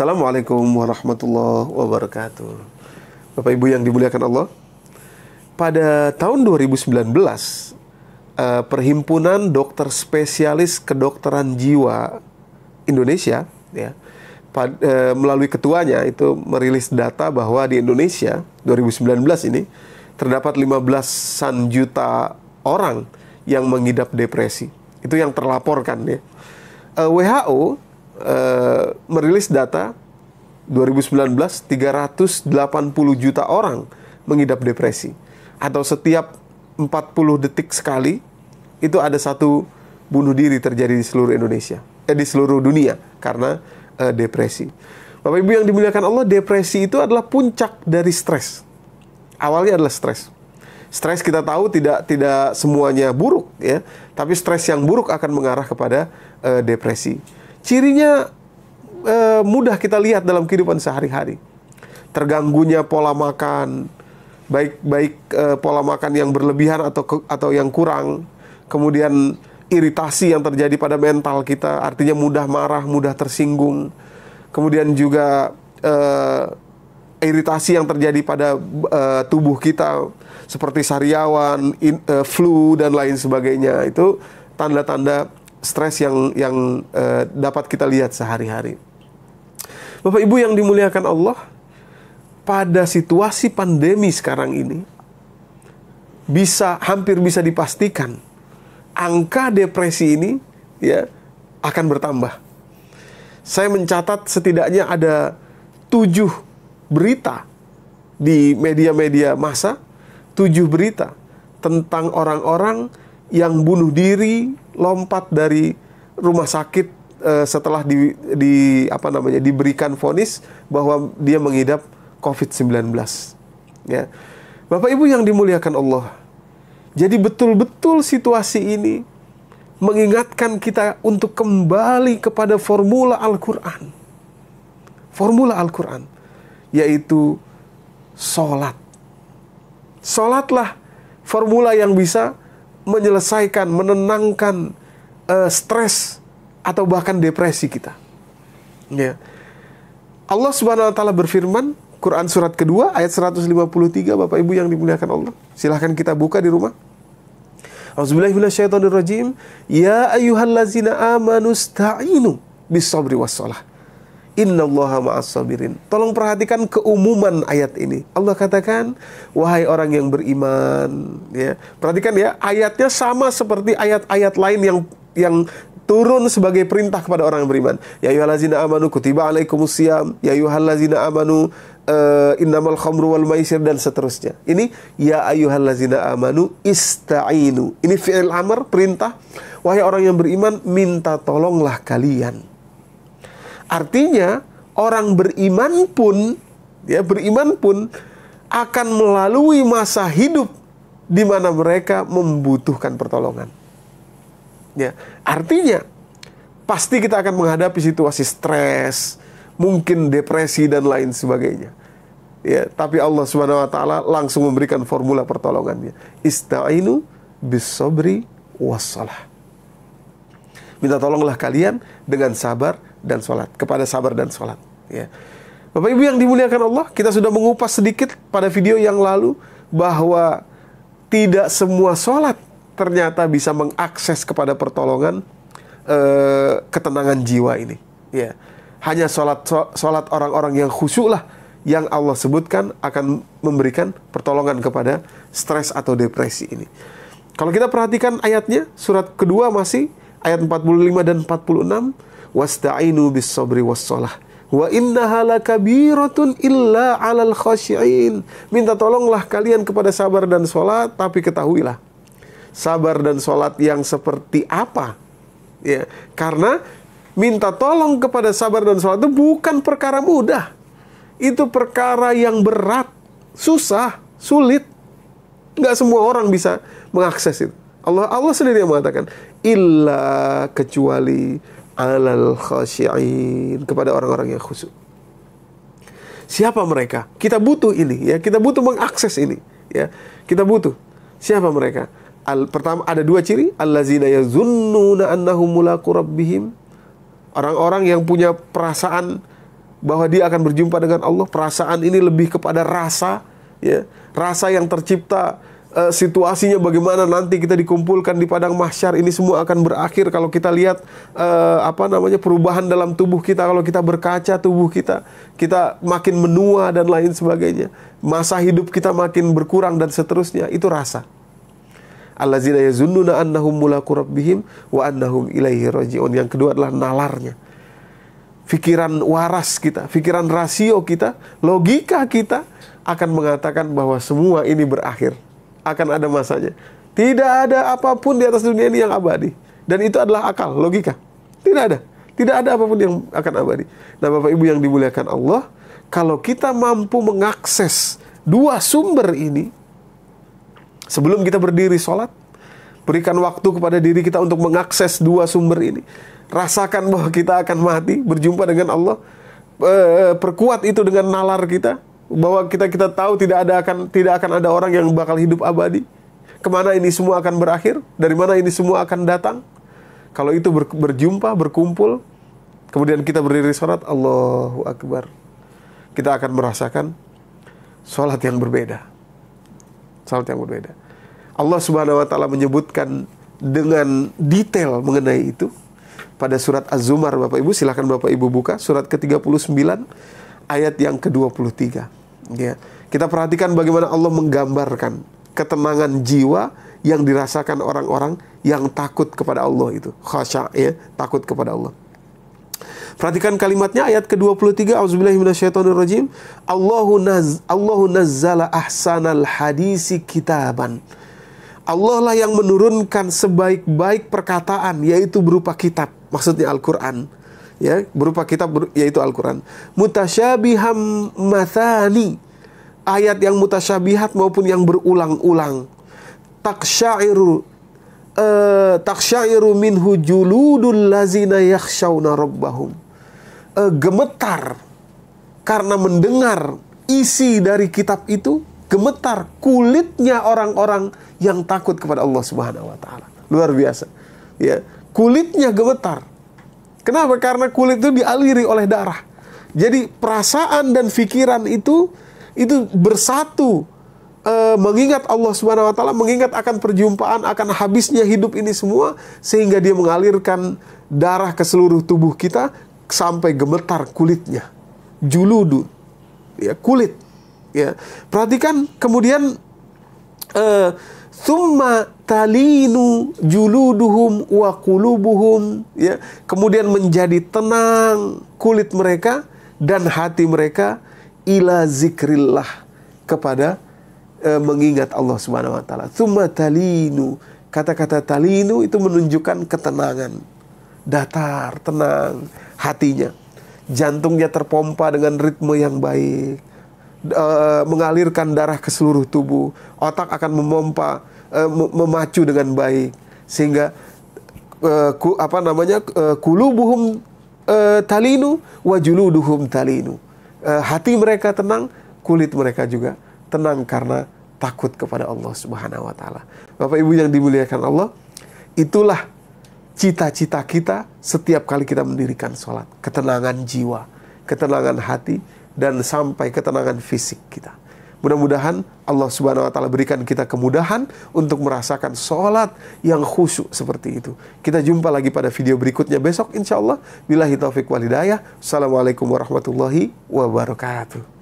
Assalamualaikum warahmatullahi wabarakatuh. Bapak Ibu yang dimuliakan Allah, pada tahun 2019 eh, Perhimpunan Dokter Spesialis Kedokteran Jiwa Indonesia ya eh, melalui ketuanya itu merilis data bahwa di Indonesia 2019 ini terdapat 15-an juta orang yang mengidap depresi. Itu yang terlaporkan ya. Eh, WHO Eh, merilis data 2019 380 juta orang mengidap depresi atau setiap 40 detik sekali itu ada satu bunuh diri terjadi di seluruh Indonesia eh, di seluruh dunia karena uh, depresi. Bapak Ibu yang dimuliakan Allah, depresi itu adalah puncak dari stres. Awalnya adalah stres. Stres kita tahu tidak tidak semuanya buruk ya, tapi stres yang buruk akan mengarah kepada uh, depresi. Cirinya eh, mudah kita lihat dalam kehidupan sehari-hari. Terganggunya pola makan, baik baik eh, pola makan yang berlebihan atau ke, atau yang kurang, kemudian iritasi yang terjadi pada mental kita, artinya mudah marah, mudah tersinggung. Kemudian juga eh, iritasi yang terjadi pada eh, tubuh kita seperti sariawan, in, uh, flu dan lain sebagainya itu tanda-tanda stres yang yang uh, dapat kita lihat sehari-hari. Bapak Ibu yang dimuliakan Allah, pada situasi pandemi sekarang ini bisa hampir bisa dipastikan angka depresi ini ya akan bertambah. Saya mencatat setidaknya ada tujuh berita di media-media massa, tujuh berita tentang orang-orang yang bunuh diri lompat dari rumah sakit uh, setelah di, di apa namanya diberikan vonis bahwa dia mengidap COVID-19. Ya. Bapak Ibu yang dimuliakan Allah. Jadi betul-betul situasi ini mengingatkan kita untuk kembali kepada formula Al-Qur'an. Formula Al-Qur'an yaitu solat solatlah formula yang bisa menyelesaikan, menenangkan uh, stres atau bahkan depresi kita. Ya. Allah Subhanahu wa taala berfirman Quran surat kedua ayat 153 Bapak Ibu yang dimuliakan Allah. Silahkan kita buka di rumah. Auzubillahiminasyaitonirrajim. Ya ayyuhallazina amanu sta'inu bis sabri was salah. Innallaha ma'as sabirin. Tolong perhatikan keumuman ayat ini. Allah katakan, wahai orang yang beriman, ya. Perhatikan ya, ayatnya sama seperti ayat-ayat lain yang yang turun sebagai perintah kepada orang yang beriman. Ya ayyuhallazina amanu kutiba alaikumusiyam, ya ayyuhallazina amanu uh, innamal khamru wal maisir dan seterusnya. Ini ya ayyuhallazina amanu ista'inu. Ini fi'il amr perintah. Wahai orang yang beriman, minta tolonglah kalian. Artinya orang beriman pun ya beriman pun akan melalui masa hidup di mana mereka membutuhkan pertolongan. Ya, artinya pasti kita akan menghadapi situasi stres, mungkin depresi dan lain sebagainya. Ya, tapi Allah Subhanahu wa taala langsung memberikan formula pertolongannya. Istainu bisobri wassalah. Minta tolonglah kalian dengan sabar dan sholat. Kepada sabar dan sholat. Ya. Bapak Ibu yang dimuliakan Allah, kita sudah mengupas sedikit pada video yang lalu bahwa tidak semua sholat ternyata bisa mengakses kepada pertolongan eh, ketenangan jiwa ini. Ya, hanya sholat sholat orang-orang yang khusyuk lah yang Allah sebutkan akan memberikan pertolongan kepada stres atau depresi ini. Kalau kita perhatikan ayatnya, surat kedua masih ayat 45 dan 46 wasta'inu bis sabri was salah. Wa innaha lakabiratun illa 'alal khasyi'in. Minta tolonglah kalian kepada sabar dan salat, tapi ketahuilah sabar dan salat yang seperti apa? Ya, karena minta tolong kepada sabar dan salat itu bukan perkara mudah. Itu perkara yang berat, susah, sulit. Nggak semua orang bisa mengakses itu. Allah Allah sendiri yang mengatakan, illa kecuali alal khashi'in kepada orang-orang yang khusyuk. Siapa mereka? Kita butuh ini ya, kita butuh mengakses ini ya. Kita butuh. Siapa mereka? Al pertama ada dua ciri, allazina yazunnuna annahum mulaqu rabbihim. Orang-orang yang punya perasaan bahwa dia akan berjumpa dengan Allah, perasaan ini lebih kepada rasa ya, rasa yang tercipta Eh, situasinya bagaimana nanti kita dikumpulkan di padang mahsyar ini semua akan berakhir kalau kita lihat uh, apa namanya perubahan dalam tubuh kita kalau kita berkaca tubuh kita kita makin menua dan lain sebagainya masa hidup kita makin berkurang dan seterusnya itu rasa allazina yazunnuna yang kedua adalah nalarnya pikiran waras kita pikiran rasio kita logika kita akan mengatakan bahwa semua ini berakhir akan ada masanya. Tidak ada apapun di atas dunia ini yang abadi. Dan itu adalah akal, logika. Tidak ada. Tidak ada apapun yang akan abadi. Nah, Bapak Ibu yang dimuliakan Allah, kalau kita mampu mengakses dua sumber ini, sebelum kita berdiri sholat, berikan waktu kepada diri kita untuk mengakses dua sumber ini. Rasakan bahwa kita akan mati, berjumpa dengan Allah, eh, perkuat itu dengan nalar kita, bahwa kita kita tahu tidak ada akan tidak akan ada orang yang bakal hidup abadi. Kemana ini semua akan berakhir? Dari mana ini semua akan datang? Kalau itu ber, berjumpa, berkumpul, kemudian kita berdiri sholat, Allahu Akbar. Kita akan merasakan sholat yang berbeda. Sholat yang berbeda. Allah Subhanahu wa taala menyebutkan dengan detail mengenai itu pada surat Az-Zumar Bapak Ibu silahkan Bapak Ibu buka surat ke-39 ayat yang ke-23. Ya. Kita perhatikan bagaimana Allah menggambarkan ketenangan jiwa yang dirasakan orang-orang yang takut kepada Allah itu. Khasya, ya, takut kepada Allah. Perhatikan kalimatnya ayat ke-23 Auzubillahi minasyaitonirrajim. Allahu naz Allahu nazzala ahsanal hadisi kitaban. Allah lah yang menurunkan sebaik-baik perkataan yaitu berupa kitab, maksudnya Al-Qur'an ya berupa kitab yaitu Al-Qur'an. Mutasyabiham mathani. Ayat yang mutasyabihat maupun yang berulang-ulang. Taksyairu uh, taksyairu minhu hujuludul lazina yakhshawna rabbahum. Uh, gemetar karena mendengar isi dari kitab itu gemetar kulitnya orang-orang yang takut kepada Allah Subhanahu wa taala. Luar biasa. Ya, kulitnya gemetar Kenapa? Karena kulit itu dialiri oleh darah. Jadi perasaan dan pikiran itu itu bersatu e, mengingat Allah Subhanahu wa taala, mengingat akan perjumpaan, akan habisnya hidup ini semua sehingga dia mengalirkan darah ke seluruh tubuh kita sampai gemetar kulitnya. Juludu. Ya, kulit. Ya. Perhatikan kemudian eh thumma talinu juluduhum wa kulubuhum. ya kemudian menjadi tenang kulit mereka dan hati mereka ila zikrillah kepada e, mengingat Allah Subhanahu wa taala thumma talinu kata-kata talinu itu menunjukkan ketenangan datar tenang hatinya jantungnya terpompa dengan ritme yang baik e, mengalirkan darah ke seluruh tubuh, otak akan memompa, e, memacu dengan baik, sehingga e, ku, apa namanya uh, kulubuhum e, talinu, wajuluduhum talinu. e, hati mereka tenang, kulit mereka juga tenang karena takut kepada Allah Subhanahu wa taala. Bapak Ibu yang dimuliakan Allah, itulah cita-cita kita setiap kali kita mendirikan sholat. Ketenangan jiwa, ketenangan hati, dan sampai ketenangan fisik kita. Mudah-mudahan Allah Subhanahu wa taala berikan kita kemudahan untuk merasakan sholat yang khusyuk seperti itu. Kita jumpa lagi pada video berikutnya besok insya Allah. taufik wal hidayah. Assalamualaikum warahmatullahi wabarakatuh.